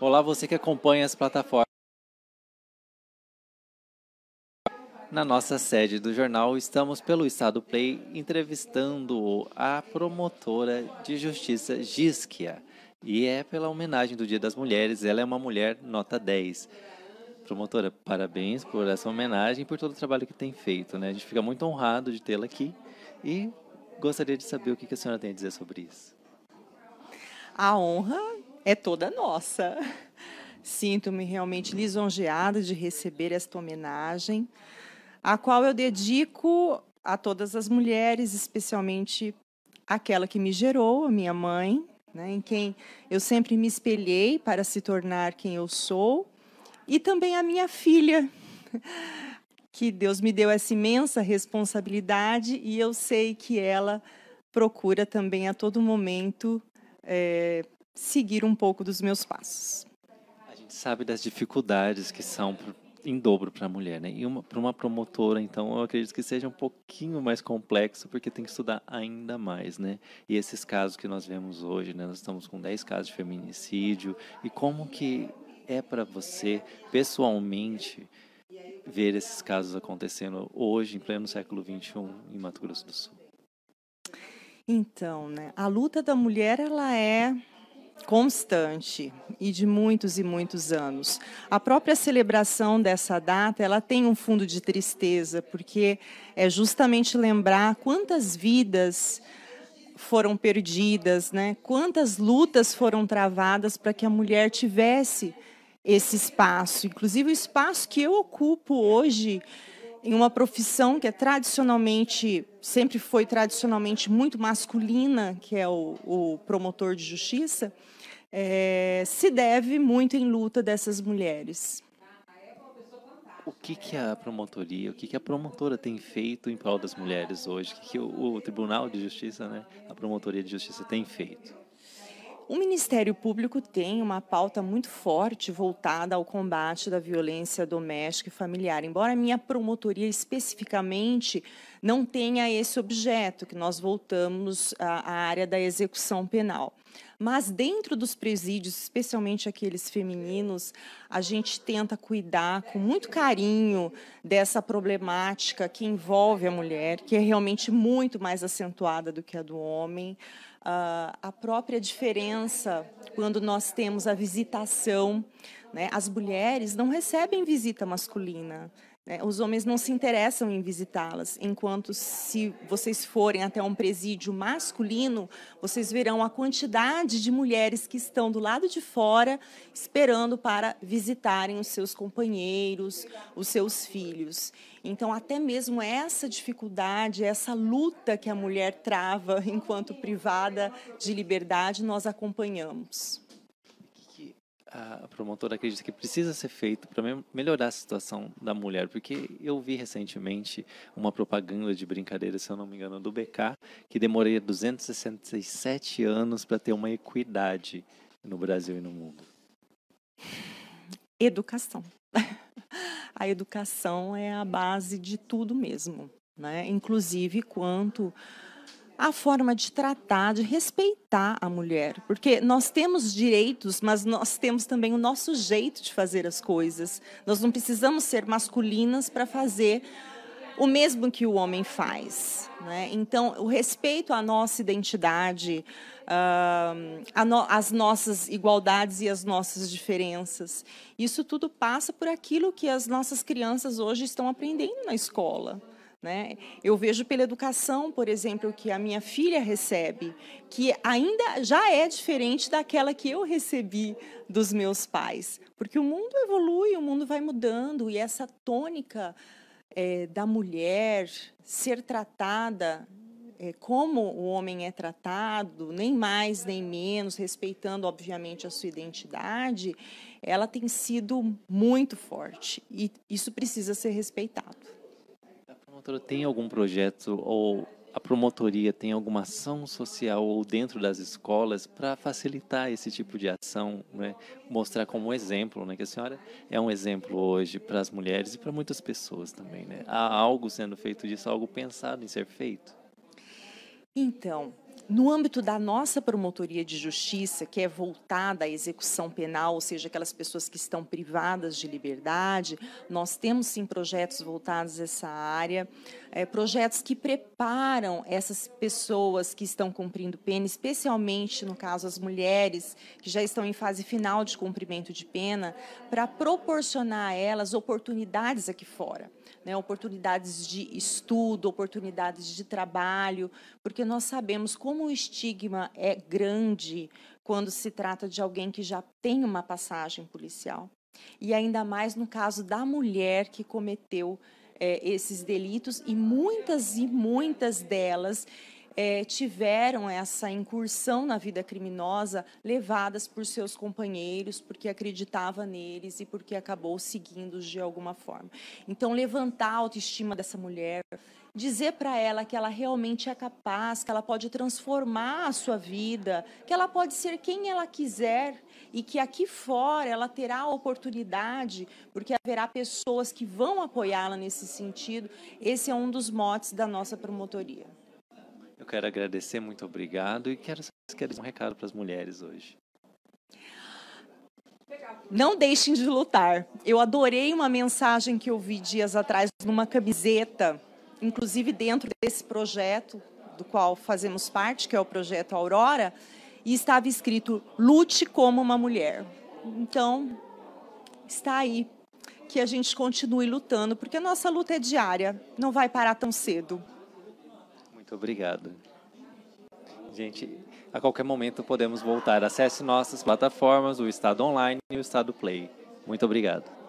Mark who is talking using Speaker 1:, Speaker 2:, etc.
Speaker 1: Olá, você que acompanha as plataformas. Na nossa sede do jornal, estamos pelo Estado Play entrevistando a promotora de justiça Gisquia. E é pela homenagem do Dia das Mulheres, ela é uma mulher nota 10. Promotora, parabéns por essa homenagem e por todo o trabalho que tem feito. Né? A gente fica muito honrado de tê-la aqui e gostaria de saber o que a senhora tem a dizer sobre isso.
Speaker 2: A honra é toda nossa. Sinto-me realmente lisonjeada de receber esta homenagem, a qual eu dedico a todas as mulheres, especialmente aquela que me gerou, a minha mãe, né, em quem eu sempre me espelhei para se tornar quem eu sou, e também a minha filha, que Deus me deu essa imensa responsabilidade e eu sei que ela procura também a todo momento é, seguir um pouco dos meus passos.
Speaker 1: A gente sabe das dificuldades que são em dobro para a mulher, né? E para uma promotora, então, eu acredito que seja um pouquinho mais complexo, porque tem que estudar ainda mais, né? E esses casos que nós vemos hoje, né? Nós estamos com 10 casos de feminicídio. E como que é para você, pessoalmente, ver esses casos acontecendo hoje, em pleno século XXI, em Mato Grosso do Sul?
Speaker 2: Então, né? A luta da mulher, ela é constante e de muitos e muitos anos. A própria celebração dessa data, ela tem um fundo de tristeza, porque é justamente lembrar quantas vidas foram perdidas, né? Quantas lutas foram travadas para que a mulher tivesse esse espaço, inclusive o espaço que eu ocupo hoje em uma profissão que é tradicionalmente, sempre foi tradicionalmente muito masculina, que é o, o promotor de justiça, é, se deve muito em luta dessas mulheres. O que,
Speaker 1: que a promotoria, o que, que a promotora tem feito em prol das mulheres hoje? O que, que o, o Tribunal de Justiça, né, a promotoria de justiça tem feito?
Speaker 2: O Ministério Público tem uma pauta muito forte voltada ao combate da violência doméstica e familiar, embora a minha promotoria especificamente não tenha esse objeto, que nós voltamos à área da execução penal. Mas dentro dos presídios, especialmente aqueles femininos, a gente tenta cuidar com muito carinho dessa problemática que envolve a mulher, que é realmente muito mais acentuada do que a do homem a própria diferença quando nós temos a visitação. Né? As mulheres não recebem visita masculina, é, os homens não se interessam em visitá-las, enquanto se vocês forem até um presídio masculino, vocês verão a quantidade de mulheres que estão do lado de fora esperando para visitarem os seus companheiros, os seus filhos. Então, até mesmo essa dificuldade, essa luta que a mulher trava enquanto privada de liberdade, nós acompanhamos
Speaker 1: a promotora acredita que precisa ser feito para melhorar a situação da mulher, porque eu vi recentemente uma propaganda de brincadeira, se eu não me engano, do BK, que demoraria 267 anos para ter uma equidade no Brasil
Speaker 2: e no mundo. Educação. A educação é a base de tudo mesmo, né? Inclusive quanto a forma de tratar, de respeitar a mulher, porque nós temos direitos, mas nós temos também o nosso jeito de fazer as coisas. Nós não precisamos ser masculinas para fazer o mesmo que o homem faz. Né? Então, o respeito à nossa identidade, às ah, nossas igualdades e às nossas diferenças, isso tudo passa por aquilo que as nossas crianças hoje estão aprendendo na escola. Né? Eu vejo pela educação, por exemplo, que a minha filha recebe, que ainda já é diferente daquela que eu recebi dos meus pais, porque o mundo evolui, o mundo vai mudando e essa tônica é, da mulher ser tratada é, como o homem é tratado, nem mais nem menos, respeitando obviamente a sua identidade, ela tem sido muito forte e isso precisa ser respeitado
Speaker 1: promotora tem algum projeto ou a promotoria tem alguma ação social ou dentro das escolas para facilitar esse tipo de ação, né? mostrar como exemplo, né? que a senhora é um exemplo hoje para as mulheres e para muitas pessoas também. Né? Há algo sendo feito disso, algo pensado em ser feito?
Speaker 2: Então, no âmbito da nossa promotoria de justiça, que é voltada à execução penal, ou seja, aquelas pessoas que estão privadas de liberdade, nós temos sim projetos voltados a essa área, é, projetos que preparam essas pessoas que estão cumprindo pena, especialmente no caso as mulheres que já estão em fase final de cumprimento de pena, para proporcionar a elas oportunidades aqui fora, né, oportunidades de estudo, oportunidades de trabalho, porque nós sabemos como como o estigma é grande quando se trata de alguém que já tem uma passagem policial. E ainda mais no caso da mulher que cometeu é, esses delitos, e muitas e muitas delas é, tiveram essa incursão na vida criminosa levadas por seus companheiros, porque acreditava neles e porque acabou seguindo-os de alguma forma. Então, levantar a autoestima dessa mulher, dizer para ela que ela realmente é capaz, que ela pode transformar a sua vida, que ela pode ser quem ela quiser e que aqui fora ela terá a oportunidade, porque haverá pessoas que vão apoiá-la nesse sentido. Esse é um dos motes da nossa promotoria.
Speaker 1: Eu quero agradecer, muito obrigado. E quero saber se quer um recado para as mulheres hoje.
Speaker 2: Não deixem de lutar. Eu adorei uma mensagem que eu vi dias atrás numa camiseta, inclusive dentro desse projeto do qual fazemos parte, que é o projeto Aurora, e estava escrito: lute como uma mulher. Então, está aí que a gente continue lutando, porque a nossa luta é diária, não vai parar tão cedo.
Speaker 1: Muito obrigado. Gente, a qualquer momento podemos voltar. Acesse nossas plataformas, o Estado Online e o Estado Play. Muito obrigado.